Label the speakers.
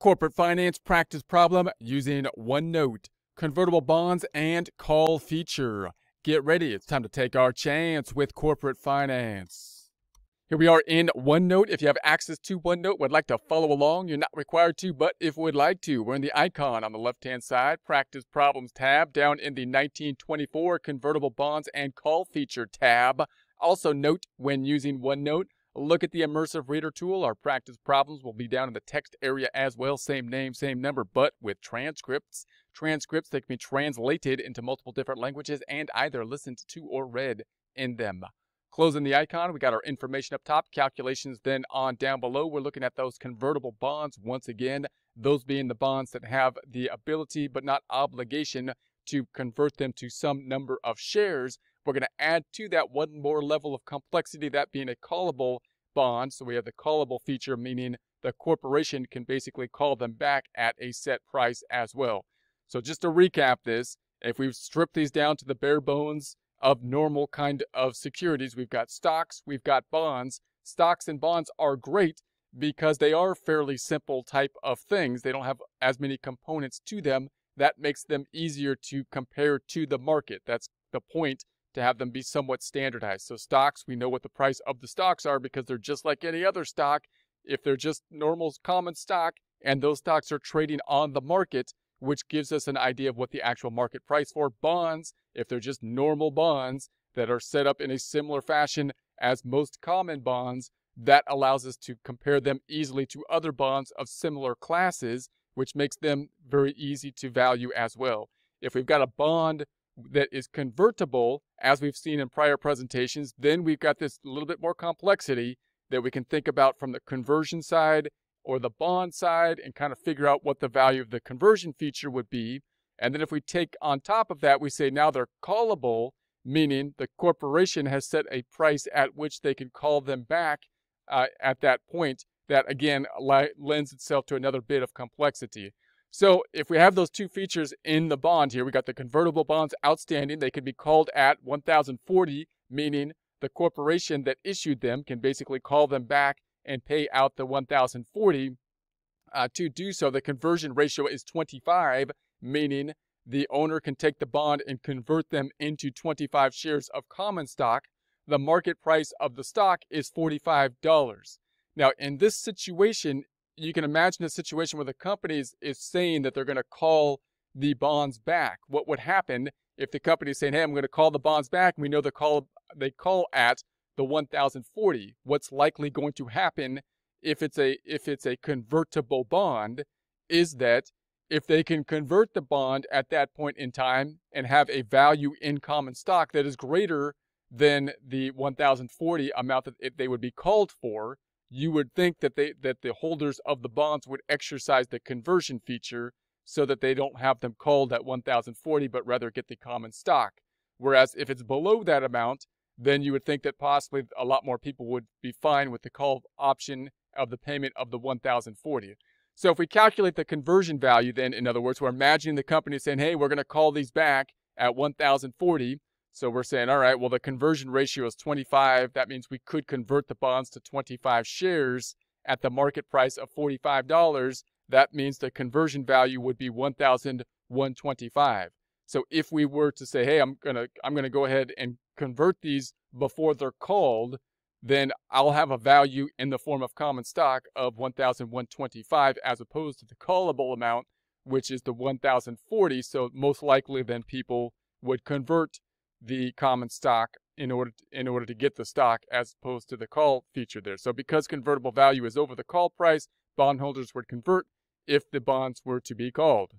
Speaker 1: corporate finance practice problem using OneNote, convertible bonds, and call feature. Get ready, it's time to take our chance with corporate finance. Here we are in OneNote. If you have access to OneNote, would like to follow along, you're not required to, but if would like to, we're in the icon on the left-hand side, Practice Problems tab, down in the 1924 Convertible Bonds and Call feature tab. Also note when using OneNote, Look at the Immersive Reader tool. Our practice problems will be down in the text area as well. Same name, same number, but with transcripts. Transcripts that can be translated into multiple different languages and either listened to or read in them. Closing the icon, we got our information up top, calculations then on down below. We're looking at those convertible bonds once again, those being the bonds that have the ability but not obligation to convert them to some number of shares. We're going to add to that one more level of complexity, that being a callable bonds. So we have the callable feature, meaning the corporation can basically call them back at a set price as well. So just to recap this, if we strip these down to the bare bones of normal kind of securities, we've got stocks, we've got bonds. Stocks and bonds are great because they are fairly simple type of things. They don't have as many components to them. That makes them easier to compare to the market. That's the point to have them be somewhat standardized. So stocks, we know what the price of the stocks are because they're just like any other stock. If they're just normal common stock and those stocks are trading on the market, which gives us an idea of what the actual market price for bonds, if they're just normal bonds that are set up in a similar fashion as most common bonds, that allows us to compare them easily to other bonds of similar classes, which makes them very easy to value as well. If we've got a bond that is convertible, as we've seen in prior presentations, then we've got this little bit more complexity that we can think about from the conversion side or the bond side and kind of figure out what the value of the conversion feature would be. And then if we take on top of that, we say now they're callable, meaning the corporation has set a price at which they can call them back uh, at that point. That again lends itself to another bit of complexity. So if we have those two features in the bond here, we got the convertible bonds outstanding. They can be called at 1040, meaning the corporation that issued them can basically call them back and pay out the 1040. Uh, to do so, the conversion ratio is 25, meaning the owner can take the bond and convert them into 25 shares of common stock. The market price of the stock is $45. Now, in this situation, you can imagine a situation where the company is, is saying that they're going to call the bonds back. What would happen if the company is saying, "Hey, I'm going to call the bonds back," we know they call they call at the 1,040. What's likely going to happen if it's a if it's a convertible bond is that if they can convert the bond at that point in time and have a value in common stock that is greater than the 1040 amount that they would be called for, you would think that they that the holders of the bonds would exercise the conversion feature so that they don't have them called at 1040 but rather get the common stock whereas if it's below that amount then you would think that possibly a lot more people would be fine with the call option of the payment of the 1040 so if we calculate the conversion value then in other words we're imagining the company saying hey we're going to call these back at 1040 so we're saying, all right, well, the conversion ratio is 25. That means we could convert the bonds to 25 shares at the market price of $45. That means the conversion value would be 1,125. So if we were to say, hey, I'm gonna I'm gonna go ahead and convert these before they're called, then I'll have a value in the form of common stock of 1,125 as opposed to the callable amount, which is the 1,040. So most likely then people would convert the common stock in order to, in order to get the stock as opposed to the call feature there. So because convertible value is over the call price, bondholders would convert if the bonds were to be called.